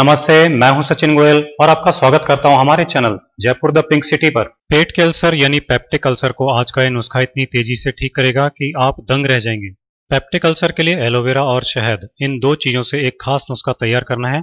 नमस्ते मैं हूं सचिन गोयल और आपका स्वागत करता हूं हमारे channel Jaipur the pink city पर पेट अल्सर यानी पेप्टिक अल्सर को आज का यह नुस्खा इतनी तेजी से ठीक करेगा कि आप दंग रह जाएंगे पेप्टिक अल्सर के लिए एलोवेरा और शहद इन दो चीजों से एक खास नुस्खा तैयार करना है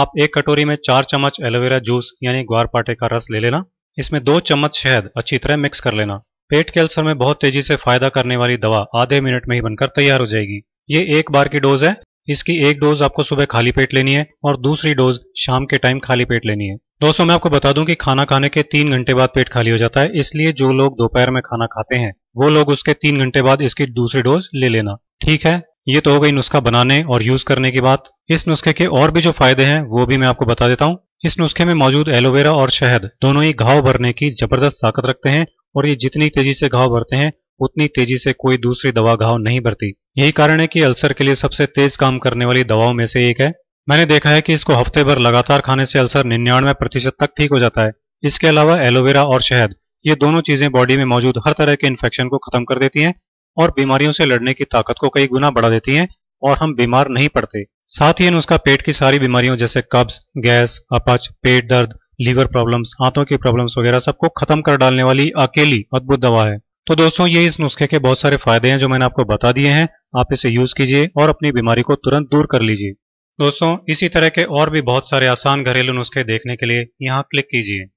आप एक कटोरी में चार चम्मच एलोवेरा जूस यानी ग्वार पाटे का रस ले लेना इसमें दो चम्मच शहद अच्छी तरह मिक्स कर लेना पेट अल्सर में बहुत तेजी से फायदा करने वाली दवा आधे मिनट में ही बनकर तैयार हो जाएगी ये एक बार की डोज है इसकी एक डोज आपको सुबह खाली पेट लेनी है और दूसरी डोज शाम के टाइम खाली पेट लेनी है दोस्तों मैं आपको बता दूं कि खाना खाने के तीन घंटे बाद पेट खाली हो जाता है इसलिए जो लोग दोपहर में खाना खाते हैं वो लोग उसके तीन घंटे बाद इसकी दूसरी डोज ले लेना ठीक है ये तो हो गई नुस्खा बनाने और यूज करने की बात इस नुस्खे के और भी जो फायदे हैं वो भी मैं आपको बता देता हूँ इस नुस्खे में मौजूद एलोवेरा और शहद दोनों ही घाव भरने की जबरदस्त ताकत रखते हैं और ये जितनी तेजी से घाव भरते हैं उतनी तेजी से कोई दूसरी दवा घाव नहीं भरती यही कारण है कि अल्सर के लिए सबसे तेज काम करने वाली दवाओं में से एक है मैंने देखा है कि इसको हफ्ते भर लगातार खाने से अल्सर निन्यानवे प्रतिशत तक ठीक हो जाता है इसके अलावा एलोवेरा और शहद ये दोनों चीजें बॉडी में मौजूद हर तरह के इन्फेक्शन को खत्म कर देती हैं और बीमारियों से लड़ने की ताकत को कई गुना बढ़ा देती हैं और हम बीमार नहीं पड़ते साथ ही उसका पेट की सारी बीमारियों जैसे कब्ज गैस अपच पेट दर्द लीवर प्रॉब्लम्स आंतों की प्रॉब्लम्स वगैरह सबको खत्म कर डालने वाली अकेली अद्भुत दवा है तो दोस्तों ये इस नुस्खे के बहुत सारे फायदे हैं जो मैंने आपको बता दिए हैं आप इसे यूज कीजिए और अपनी बीमारी को तुरंत दूर कर लीजिए दोस्तों इसी तरह के और भी बहुत सारे आसान घरेलू नुस्खे देखने के लिए यहाँ क्लिक कीजिए